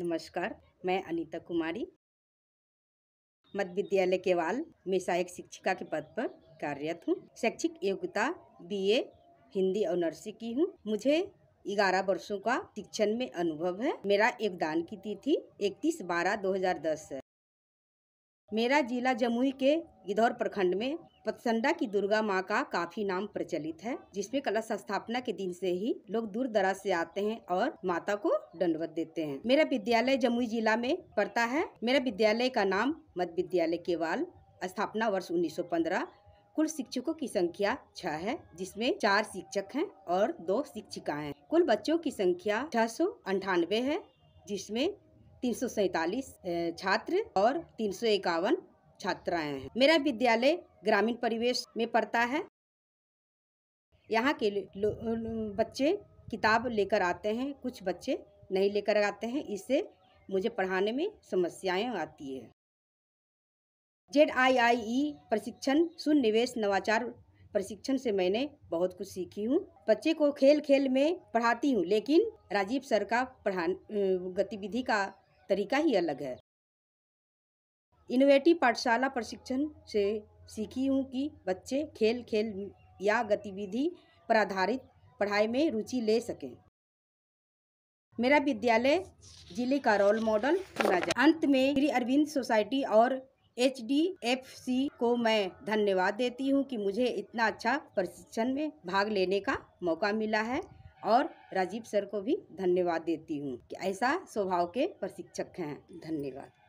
नमस्कार मैं अनीता कुमारी मध्य विद्यालय केवाल में सहायक शिक्षिका के पद पर कार्यरत हूँ शैक्षिक योग्यता बीए हिंदी और नर्सी की हूँ मुझे ग्यारह वर्षों का शिक्षण में अनुभव है मेरा योगदान की तिथि इकतीस बारह दो हजार दस है मेरा जिला जमुई के गिधौर प्रखंड में पतसंडा की दुर्गा माँ का काफी नाम प्रचलित है जिसमें कलश स्थापना के दिन से ही लोग दूर दराज से आते हैं और माता को दंडवत देते हैं मेरा विद्यालय जमुई जिला में पड़ता है मेरा विद्यालय का नाम मध्य विद्यालय केवाल स्थापना वर्ष 1915 कुल शिक्षकों की संख्या छह है जिसमें चार शिक्षक हैं और दो शिक्षिकाएं हैं कुल बच्चों की संख्या छह है जिसमें तीन छात्र और तीन छात्राएं हैं मेरा विद्यालय ग्रामीण परिवेश में पड़ता है यहाँ के बच्चे किताब लेकर आते हैं कुछ बच्चे नहीं लेकर आते हैं इससे मुझे पढ़ाने में समस्याएं आती है जेड आई आई ई प्रशिक्षण सुन निवेश नवाचार प्रशिक्षण से मैंने बहुत कुछ सीखी हूँ बच्चे को खेल खेल में पढ़ाती हूँ लेकिन राजीव सर का पढ़ा गतिविधि का तरीका ही अलग है इनोवेटिव पाठशाला प्रशिक्षण से सीखी हूँ कि बच्चे खेल खेल या गतिविधि पर आधारित पढ़ाई में रुचि ले सकें मेरा विद्यालय जिले का रोल मॉडल चुना जाए अंत में श्री अरविंद सोसाइटी और एच डी एफ सी को मैं धन्यवाद देती हूँ कि मुझे इतना अच्छा प्रशिक्षण में भाग लेने का मौका मिला है और राजीव सर को भी धन्यवाद देती हूँ कि ऐसा स्वभाव के प्रशिक्षक हैं धन्यवाद